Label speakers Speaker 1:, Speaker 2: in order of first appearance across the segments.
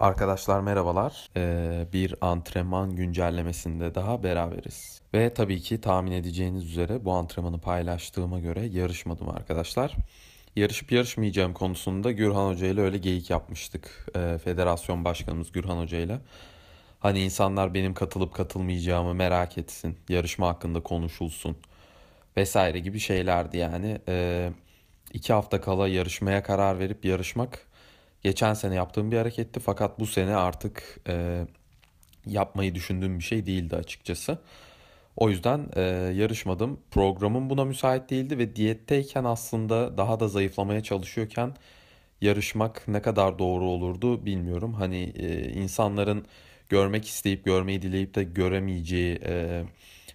Speaker 1: Arkadaşlar merhabalar. Ee, bir antrenman güncellemesinde daha beraberiz. Ve tabii ki tahmin edeceğiniz üzere bu antrenmanı paylaştığıma göre yarışmadım arkadaşlar. Yarışıp yarışmayacağım konusunda Gürhan Hoca ile öyle geyik yapmıştık. Ee, Federasyon Başkanımız Gürhan Hoca ile. Hani insanlar benim katılıp katılmayacağımı merak etsin. Yarışma hakkında konuşulsun. Vesaire gibi şeylerdi yani. Ee, iki hafta kala yarışmaya karar verip yarışmak geçen sene yaptığım bir hareketti fakat bu sene artık e, yapmayı düşündüğüm bir şey değildi açıkçası. O yüzden e, yarışmadım. Programım buna müsait değildi ve diyetteyken aslında daha da zayıflamaya çalışıyorken yarışmak ne kadar doğru olurdu bilmiyorum. Hani e, insanların görmek isteyip görmeyi dileyip de göremeyeceği e,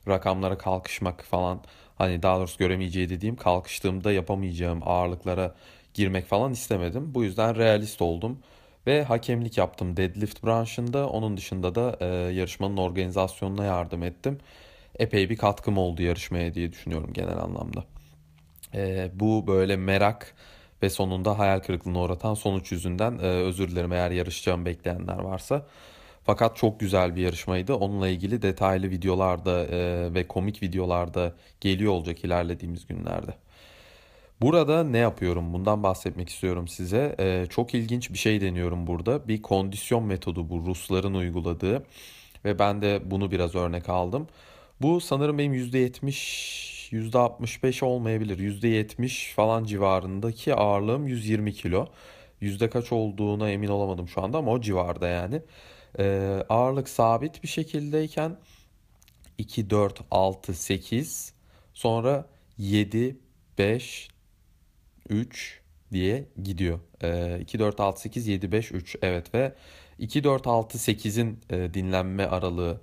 Speaker 1: rakamlara kalkışmak falan hani daha doğrusu göremeyeceği dediğim kalkıştığımda yapamayacağım ağırlıklara girmek falan istemedim. Bu yüzden realist oldum ve hakemlik yaptım deadlift branşında. Onun dışında da e, yarışmanın organizasyonuna yardım ettim. Epey bir katkım oldu yarışmaya diye düşünüyorum genel anlamda. E, bu böyle merak ve sonunda hayal kırıklığına uğratan sonuç yüzünden e, özür dilerim eğer yarışacağım bekleyenler varsa. Fakat çok güzel bir yarışmaydı. Onunla ilgili detaylı videolarda e, ve komik videolarda geliyor olacak ilerlediğimiz günlerde. Burada ne yapıyorum? Bundan bahsetmek istiyorum size. Ee, çok ilginç bir şey deniyorum burada. Bir kondisyon metodu bu Rusların uyguladığı ve ben de bunu biraz örnek aldım. Bu sanırım benim %70, %65 olmayabilir. %70 falan civarındaki ağırlığım 120 kilo. Yüzde kaç olduğuna emin olamadım şu anda ama o civarda yani. Ee, ağırlık sabit bir şekildeyken 2, 4, 6, 8 sonra 7, 5, 3 diye gidiyor. E, 2 4 6 8 7 5 3 evet ve 2 4 6 8'in e, dinlenme aralığı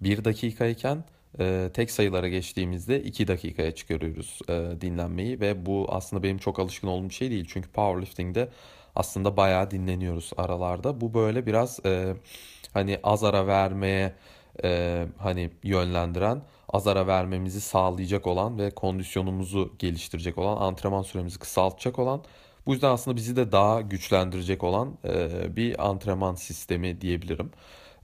Speaker 1: 1 dakikayken e, tek sayılara geçtiğimizde 2 dakikaya çıkarıyoruz e, dinlenmeyi ve bu aslında benim çok alışkın olduğum bir şey değil. Çünkü powerlifting'de aslında bayağı dinleniyoruz aralarda. Bu böyle biraz e, hani az ara vermeye e, hani yönlendiren, azara vermemizi sağlayacak olan ve kondisyonumuzu geliştirecek olan, antrenman süremizi kısaltacak olan, bu yüzden aslında bizi de daha güçlendirecek olan e, bir antrenman sistemi diyebilirim.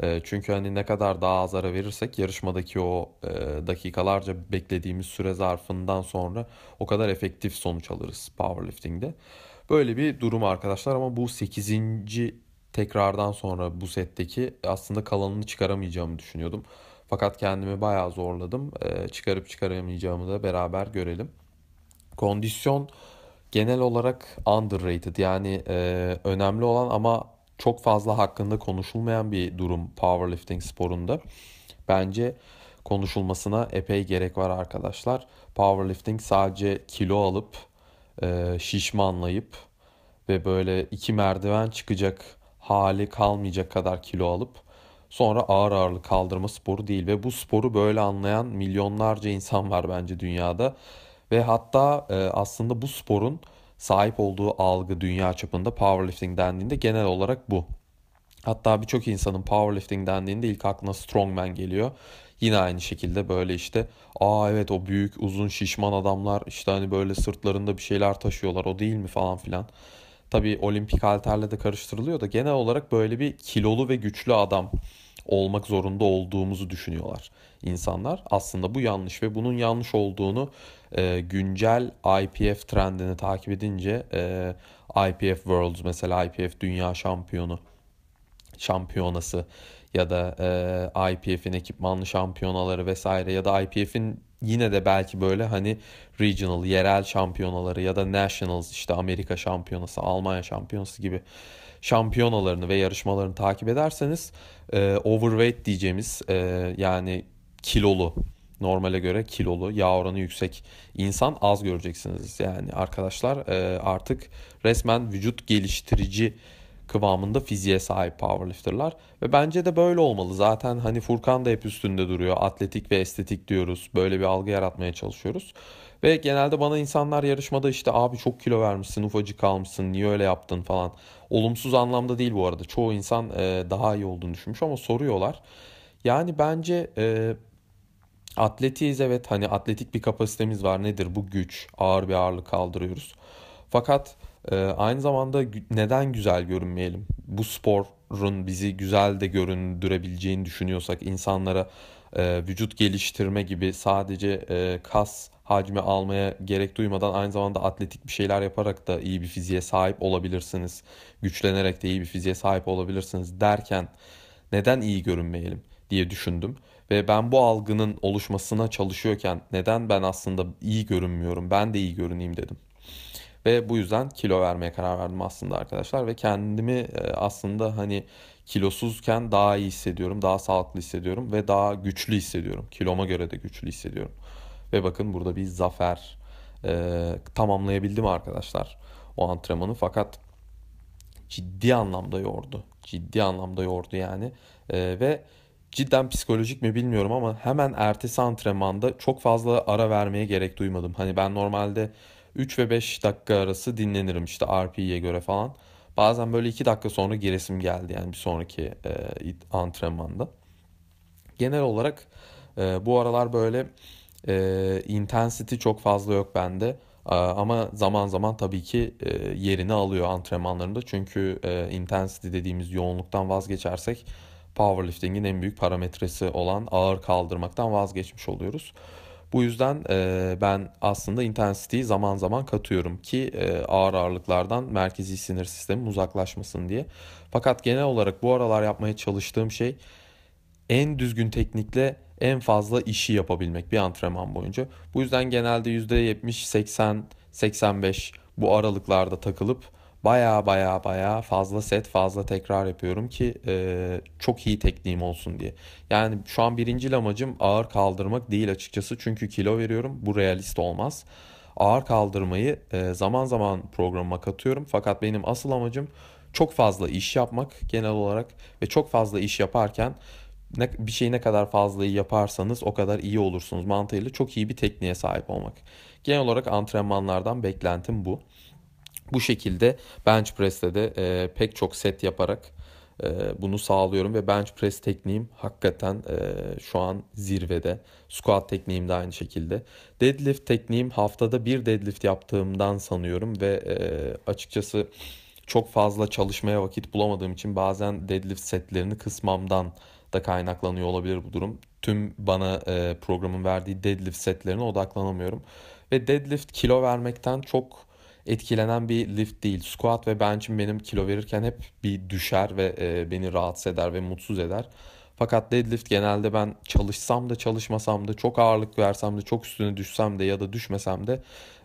Speaker 1: E, çünkü hani ne kadar daha azara verirsek yarışmadaki o e, dakikalarca beklediğimiz süre zarfından sonra o kadar efektif sonuç alırız powerlifting'de. Böyle bir durum arkadaşlar ama bu 8 tekrardan sonra bu setteki aslında kalanını çıkaramayacağımı düşünüyordum. Fakat kendimi bayağı zorladım. E, çıkarıp çıkaramayacağımı da beraber görelim. Kondisyon genel olarak underrated yani e, önemli olan ama çok fazla hakkında konuşulmayan bir durum powerlifting sporunda. Bence konuşulmasına epey gerek var arkadaşlar. Powerlifting sadece kilo alıp e, şişmanlayıp ve böyle iki merdiven çıkacak hali kalmayacak kadar kilo alıp sonra ağır ağırlık kaldırma sporu değil ve bu sporu böyle anlayan milyonlarca insan var bence dünyada ve hatta e, aslında bu sporun sahip olduğu algı dünya çapında powerlifting dendiğinde genel olarak bu. Hatta birçok insanın powerlifting dendiğinde ilk aklına strongman geliyor. Yine aynı şekilde böyle işte aa evet o büyük uzun şişman adamlar işte hani böyle sırtlarında bir şeyler taşıyorlar o değil mi falan filan tabii olimpik halterle de karıştırılıyor da genel olarak böyle bir kilolu ve güçlü adam olmak zorunda olduğumuzu düşünüyorlar insanlar. Aslında bu yanlış ve bunun yanlış olduğunu e, güncel IPF trendini takip edince e, IPF Worlds mesela IPF Dünya Şampiyonu şampiyonası ya da e, IPF'in ekipmanlı şampiyonaları vesaire ya da IPF'in yine de belki böyle hani regional, yerel şampiyonaları ya da nationals işte Amerika şampiyonası, Almanya şampiyonası gibi şampiyonalarını ve yarışmalarını takip ederseniz e, overweight diyeceğimiz e, yani kilolu normale göre kilolu, yağ oranı yüksek insan az göreceksiniz. Yani arkadaşlar e, artık resmen vücut geliştirici kıvamında fiziğe sahip powerlifterlar ve bence de böyle olmalı. Zaten hani Furkan da hep üstünde duruyor. Atletik ve estetik diyoruz. Böyle bir algı yaratmaya çalışıyoruz. Ve genelde bana insanlar yarışmada işte abi çok kilo vermişsin, ufacık kalmışsın, niye öyle yaptın falan. Olumsuz anlamda değil bu arada. Çoğu insan e, daha iyi olduğunu düşünmüş ama soruyorlar. Yani bence e, atletiyiz evet hani atletik bir kapasitemiz var. Nedir bu güç? Ağır bir ağırlık kaldırıyoruz. Fakat ee, aynı zamanda neden güzel görünmeyelim? Bu sporun bizi güzel de göründürebileceğini düşünüyorsak insanlara e, vücut geliştirme gibi sadece e, kas hacmi almaya gerek duymadan aynı zamanda atletik bir şeyler yaparak da iyi bir fiziğe sahip olabilirsiniz. Güçlenerek de iyi bir fiziğe sahip olabilirsiniz derken neden iyi görünmeyelim diye düşündüm. Ve ben bu algının oluşmasına çalışıyorken neden ben aslında iyi görünmüyorum ben de iyi görüneyim dedim. Ve bu yüzden kilo vermeye karar verdim aslında arkadaşlar ve kendimi e, aslında hani kilosuzken daha iyi hissediyorum, daha sağlıklı hissediyorum ve daha güçlü hissediyorum. Kiloma göre de güçlü hissediyorum. Ve bakın burada bir zafer e, tamamlayabildim arkadaşlar o antrenmanı fakat ciddi anlamda yordu. Ciddi anlamda yordu yani e, ve cidden psikolojik mi bilmiyorum ama hemen ertesi antrenmanda çok fazla ara vermeye gerek duymadım. Hani ben normalde 3 ve 5 dakika arası dinlenirim işte RP'ye göre falan. Bazen böyle 2 dakika sonra giresim geldi yani bir sonraki e, antrenmanda. Genel olarak e, bu aralar böyle e, intensity çok fazla yok bende. E, ama zaman zaman tabii ki e, yerini alıyor antrenmanlarında. Çünkü e, intensity dediğimiz yoğunluktan vazgeçersek powerlifting'in en büyük parametresi olan ağır kaldırmaktan vazgeçmiş oluyoruz. Bu yüzden e, ben aslında intensiteyi zaman zaman katıyorum ki e, ağır ağırlıklardan merkezi sinir sistemin uzaklaşmasın diye. Fakat genel olarak bu aralar yapmaya çalıştığım şey en düzgün teknikle en fazla işi yapabilmek bir antrenman boyunca. Bu yüzden genelde %70, 80, 85 bu aralıklarda takılıp baya baya baya fazla set fazla tekrar yapıyorum ki e, çok iyi tekniğim olsun diye. Yani şu an birinci amacım ağır kaldırmak değil açıkçası çünkü kilo veriyorum bu realist olmaz. Ağır kaldırmayı e, zaman zaman programıma katıyorum fakat benim asıl amacım çok fazla iş yapmak genel olarak ve çok fazla iş yaparken ne, bir şeyi ne kadar fazla iyi yaparsanız o kadar iyi olursunuz mantığıyla çok iyi bir tekniğe sahip olmak. Genel olarak antrenmanlardan beklentim bu. Bu şekilde bench press'te de e, pek çok set yaparak e, bunu sağlıyorum ve bench press tekniğim hakikaten e, şu an zirvede. Squat tekniğim de aynı şekilde. Deadlift tekniğim haftada bir deadlift yaptığımdan sanıyorum ve e, açıkçası çok fazla çalışmaya vakit bulamadığım için bazen deadlift setlerini kısmamdan da kaynaklanıyor olabilir bu durum. Tüm bana e, programın verdiği deadlift setlerine odaklanamıyorum. Ve deadlift kilo vermekten çok etkilenen bir lift değil. Squat ve bench'im benim kilo verirken hep bir düşer ve e, beni rahatsız eder ve mutsuz eder. Fakat deadlift genelde ben çalışsam da çalışmasam da çok ağırlık versem de çok üstüne düşsem de ya da düşmesem de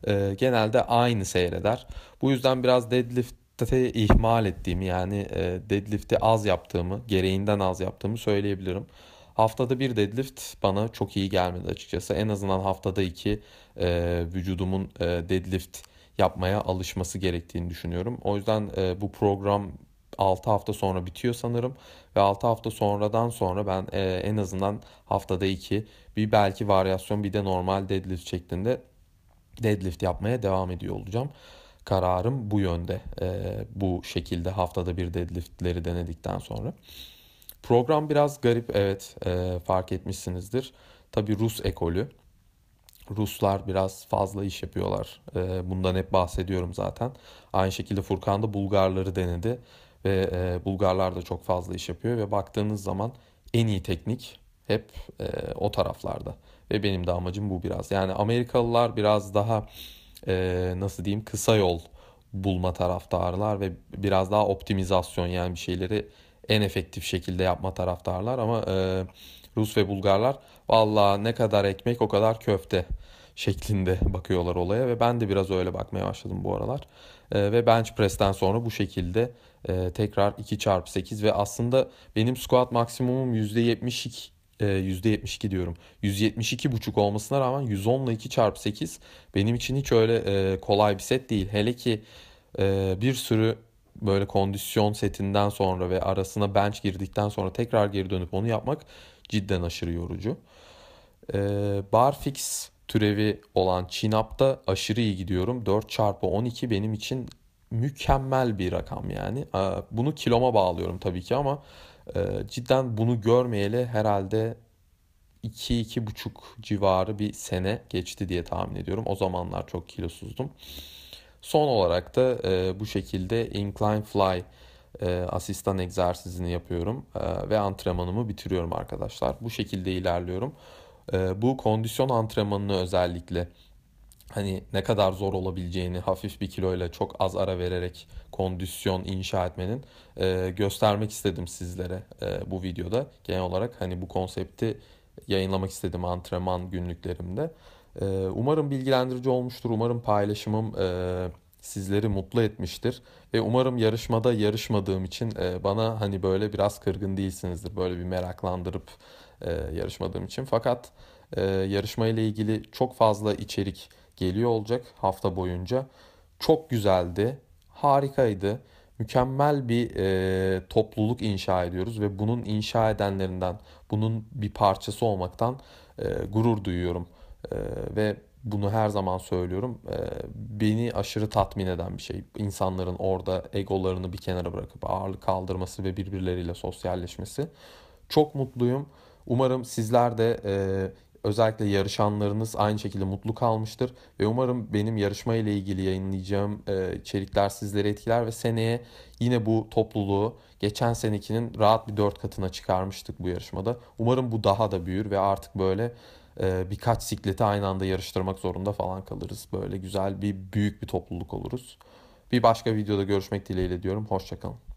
Speaker 1: e, genelde aynı seyreder. Bu yüzden biraz deadlift'te ihmal ettiğimi yani e, deadlift'i az yaptığımı gereğinden az yaptığımı söyleyebilirim. Haftada bir deadlift bana çok iyi gelmedi açıkçası. En azından haftada iki e, vücudumun e, deadlift yapmaya alışması gerektiğini düşünüyorum. O yüzden e, bu program 6 hafta sonra bitiyor sanırım ve 6 hafta sonradan sonra ben e, en azından haftada 2 bir belki varyasyon bir de normal deadlift şeklinde deadlift yapmaya devam ediyor olacağım. Kararım bu yönde. E, bu şekilde haftada bir deadliftleri denedikten sonra. Program biraz garip evet fark etmişsinizdir. Tabi Rus ekolü. Ruslar biraz fazla iş yapıyorlar. Ee, bundan hep bahsediyorum zaten. Aynı şekilde Furkan da Bulgarları denedi ve e, Bulgarlar da çok fazla iş yapıyor ve baktığınız zaman en iyi teknik hep e, o taraflarda ve benim de amacım bu biraz. Yani Amerikalılar biraz daha e, nasıl diyeyim kısa yol bulma taraftarlar ve biraz daha optimizasyon yani bir şeyleri en efektif şekilde yapma taraftarlar ama e, Rus ve Bulgarlar vallahi ne kadar ekmek o kadar köfte şeklinde bakıyorlar olaya ve ben de biraz öyle bakmaya başladım bu aralar. E, ve bench press'ten sonra bu şekilde e, tekrar 2 çarpı 8 ve aslında benim squat maksimumum %72 e, %72 diyorum. 172 buçuk olmasına rağmen 110 ile 2 çarpı 8 benim için hiç öyle e, kolay bir set değil. Hele ki e, bir sürü böyle kondisyon setinden sonra ve arasına bench girdikten sonra tekrar geri dönüp onu yapmak cidden aşırı yorucu. E, barfix türevi olan chin-up'ta aşırı iyi gidiyorum. 4 çarpı 12 benim için mükemmel bir rakam yani. Ee, bunu kiloma bağlıyorum tabii ki ama e, cidden bunu görmeyeli herhalde 2-2,5 civarı bir sene geçti diye tahmin ediyorum. O zamanlar çok kilosuzdum. Son olarak da e, bu şekilde incline fly e, asistan egzersizini yapıyorum e, ve antrenmanımı bitiriyorum arkadaşlar. Bu şekilde ilerliyorum. E, bu kondisyon antrenmanını özellikle hani ne kadar zor olabileceğini hafif bir kiloyla çok az ara vererek kondisyon inşa etmenin e, göstermek istedim sizlere e, bu videoda. Genel olarak hani bu konsepti yayınlamak istedim antrenman günlüklerimde. E, umarım bilgilendirici olmuştur. Umarım paylaşımım... E, sizleri mutlu etmiştir. Ve umarım yarışmada yarışmadığım için e, bana hani böyle biraz kırgın değilsinizdir. Böyle bir meraklandırıp e, yarışmadığım için. Fakat e, yarışma ile ilgili çok fazla içerik geliyor olacak hafta boyunca. Çok güzeldi, harikaydı. Mükemmel bir e, topluluk inşa ediyoruz ve bunun inşa edenlerinden, bunun bir parçası olmaktan e, gurur duyuyorum. E, ve bunu her zaman söylüyorum. E, beni aşırı tatmin eden bir şey. İnsanların orada egolarını bir kenara bırakıp ağırlık kaldırması ve birbirleriyle sosyalleşmesi. Çok mutluyum. Umarım sizler de e, özellikle yarışanlarınız aynı şekilde mutlu kalmıştır ve umarım benim yarışma ile ilgili yayınlayacağım e, içerikler sizleri etkiler ve seneye yine bu topluluğu geçen senekinin rahat bir dört katına çıkarmıştık bu yarışmada. Umarım bu daha da büyür ve artık böyle ee, birkaç sikleti aynı anda yarıştırmak zorunda falan kalırız. Böyle güzel bir büyük bir topluluk oluruz. Bir başka videoda görüşmek dileğiyle diyorum. Hoşçakalın.